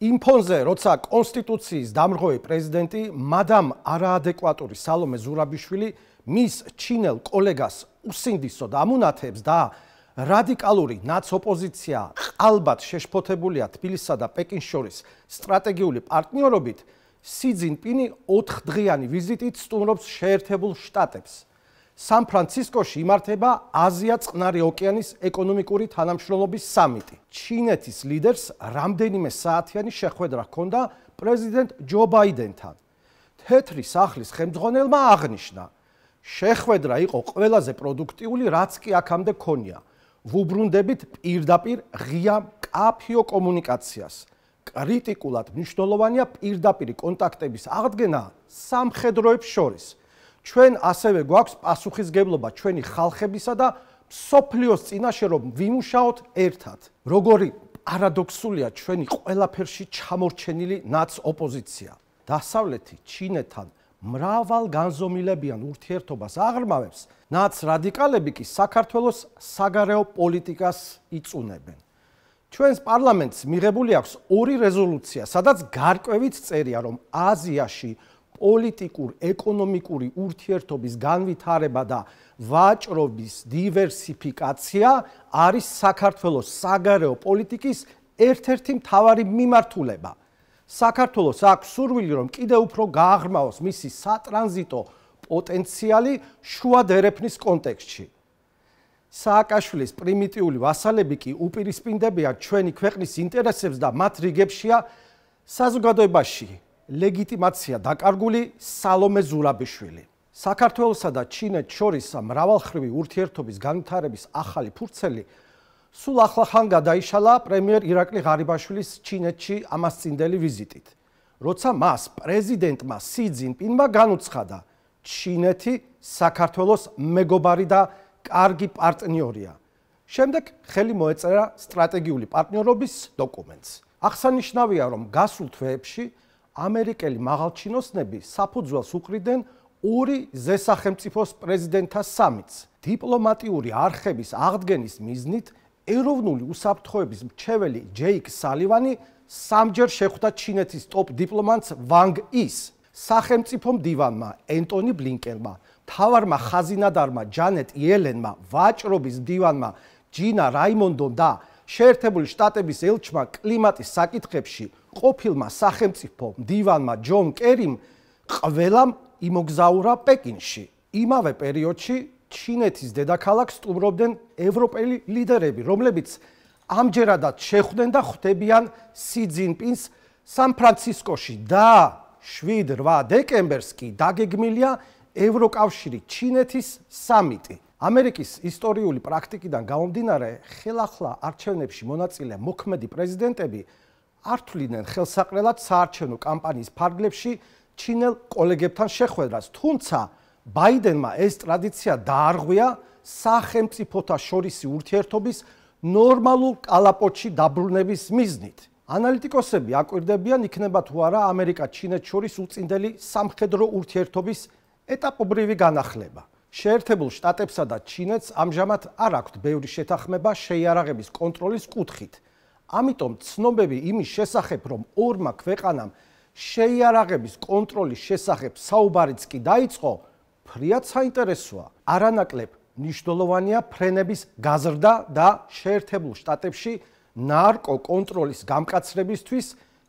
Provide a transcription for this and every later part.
იმ ფონზე, როცა კონსტიტუციის დამრღოი პრეზიდენტი მადამ არაადეკვატური სალომე ზურაბიშვილი მის ჩინელ კოლეგას უსინდისო და ამუნათებს და რადიკალური ნაცოპოზიცია ალბათ შეშფოთებულია თბილისსა და პეკინს შორის სტრატეგიული პარტნიორობით სიძინპინი 4 დღიანი ვიზიტით სტუმრობს შეერთებულ შტატებს სან-ფრანცისკოში იმართება აზია წყნარი ოკეანის ეკონომიკური თანამშრომლობის სამიტი. ჩინეთის ლიდერს რამდენიმე საათიანი შეხვედრა ჰქონდა პრეზიდენტ ჯო ბაიდენთან. თეთრი სახლის ხელმძღვანელმა აღნიშნა, შეხვედრა იყო ყველაზე პროდუქტიული, რაც კი აქამდე ქონია. ვუბრუნდებით პირდაპირ ღია კაფეო კომუნიკაციას. კრიტიკულად მნიშვნელოვანია პირდაპირი კონტაქტების აღდგენა სამხედროებს შორის. ჩვენ ასევე გვაქვს პასუხისგებლობა ჩვენი ხალხებისა და სოფლიოს წინაშე რომ ვიმუშაოთ ერთად. როგორი პარადოქსულია ჩვენი ყველაფერში ჩამორჩენილი ნაც ოპოზიცია. დასავლეთი ჩინეთთან მრავალ განზომილებიან ურთიერთობას აღრმავებს, ნაც რადიკალები კი საქართველოს საგარეო პოლიტიკას იწუნებენ. ჩვენს პარლამენტს მიღებული აქვს ორი რეზოლუცია, სადაც გარკვევით წერია, რომ აზიაში პოლიტიკურ ეკონომიკური ურთიერთობის განვითარება და ვაჭრობის დივერსიფიკაცია არის საქართველოს საგარეო პოლიტიკის ერთ-ერთი მთავარი მიმართულება. საქართველოს აქვს სურვილი, რომ კიდე უფრო გაღრმავოს მისი სატრანზიტო პოტენციალი შუა დერეფნის კონტექსტში. სააკაშვილის პრიმიტიული ვასალები კი უპირისპინდებიან ჩვენი ქვეყნის ინტერესებს და მათ რიგებშია საზოგადოებაში ლეგიტიმაცია დაკარგული სალომე ზურაბიშვილი. საქართველოსა და ჩინეთს შორის მრავალხრივი ურთიერთობის განვითარების ახალი ფურცელი სულ ახლა ხან გადაიშალა პრემიერ ირაკლი ღარიბაშვილის ჩინეთში ამასწინდელი ვიზიტით. როცა მას პრეზიდენტმა სი ძინპინმა განუცხადა, ჩინეთი საქართველოს მეგობარი და კარგი პარტნიორია. შემდეგ ხელი მოეწერა სტრატეგიული პარტნიორობის დოკუმენტს. აღსანიშნავია, რომ გასულ თვეებში ამერიკელი მაღალჩინოსნები საფუძველს უყრიდნენ ორი ზესახელმწიფოს პრეზიდენტთა სამიც დიპლომატიური არხების აღდგენის მიზნით ეროვნული უსაფრთხოების მრჩეველი ჯეიკ სალივანი სამჯერ შეხვდა ჩინეთის ტოპ დიპლომატს ვანგ ის სახელმწიფო მდივანმა ენტონი ბლინკერმა თავარმა ხაზინადარმა ჯანეტ იელენმა ვაჭრობის მდივანმა ჯინა რაიმონდონ და შეერთებული შტატების ელჩმა კლიმატის საკითხებში ყოფილმა სახელმწიფო დივანმა ჯონ კერიმ ყველამ იმოგზაურა პეკინში. იმავე პერიოდში ჩინეთის დედაქალაქს სტუმრობდნენ ევროპელი ლიდერები, რომლებიც ამჯერადაც შეხვდნენ და ხვდებიან სიძინპინს სან-ფრანცისკოში და 7-8 დეკემბერს კი დაგეგმილია ევროკავშირი ჩინეთის სამიტი. ამერიკის ისტორიული პრაქტიკიდან გამომდინარე, ხელახლა არჩევნებში მონაწილე მოქმედი პრეზიდენტები ართვლიდნენ ხელსაყრელად საარჩევნო კამპანიის ფარგლებში ჩინელ კოლეგებთან შეხვედრას, თუმცა ბაიდენმა ეს ტრადიცია დაარღვია სახელმწიფოთა შორისი ურთიერთობის ნორმალურ კალაპოტში დაბრუნების მიზნით. ანალიტიკოსები აკვირდებიან, იქნება თუ არა ამერიკა-ჩინეთ შორის უწინდელი სამხედრო ურთიერთობის ეტაპობრივი განახლება. შეერთებულ შტატებსა და ჩინეთს ამჟამად არ აქვთ ბევრი შეთანხმება შეიარაღების კონტროლის კუთხით. ამიტომ ცნობები იმის შესახებ, რომ ორმა ქვეყანამ შეიარაღების კონტროლის შესახებ საუბარიც კი დაიწყო, ფრიად საინტერესოა. არანაკლებ მნიშვნელოვანია ფრენების გაზრდა და შეერთებულ შტატებში ნარკო კონტროლის გამკაცრებისთვის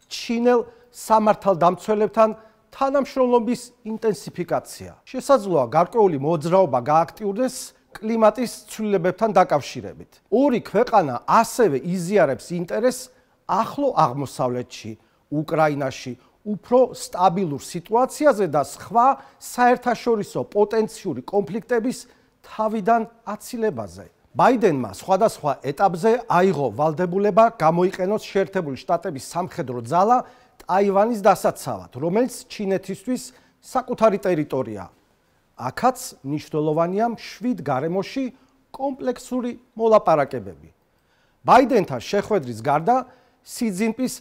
ჩინელ სამართალდამცველებთან თანამშრომლობის ინტენსიფიკაცია. შესაძლოა გარკვეული მოძრაობა გააქტიურდეს კლიმატის ცვლილებებთან დაკავშირებით. ორი ქვეყანა ასევე იზიარებს ინტერესს ახლო აღმოსავლეთში, უკრაინაში, უფრო სტაბილურ სიტუაციაზე და სხვა საერთაშორისო პოტენციური კონფლიქტების თავიდან აცილებაზე. ბაიდენმა სხვადასხვა ეტაპზე აიღო ვალდებულება გამოიყენოს შეერთებული შტატების სამხედრო ძალა ტაივანის დასაცავად, რომელიც ჩინეთისთვის საკუთარი ტერიტორიაა. აქაც მნიშვნელოვანია 7 გარემოში კომპლექსური მოლაპარაკებები. ბაიდენთან შეხვედრის გარდა სიძინპის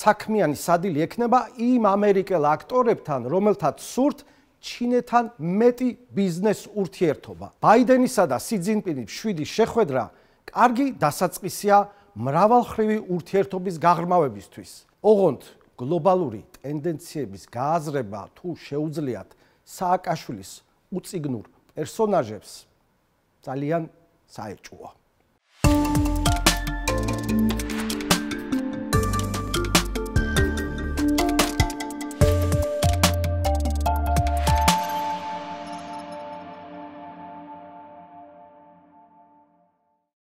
საქმიანი სადილი ექნება იმ ამერიკელ აქტორებთან, რომელთა სურთ ჩინეთთან მეტი ბიზნეს ურთიერთობა. ბაიდენისა და სიძინპინის 7 შეხვედრა კარგი დასაწყისია მრავალხრივი ურთიერთობის გაღრმავებისთვის. ოღონდ გლობალური ტენდენციების გააზრება თუ შეუძლიათ სააკაშვილის უციგნურ პერსონაჟებს ძალიან საეჭვოა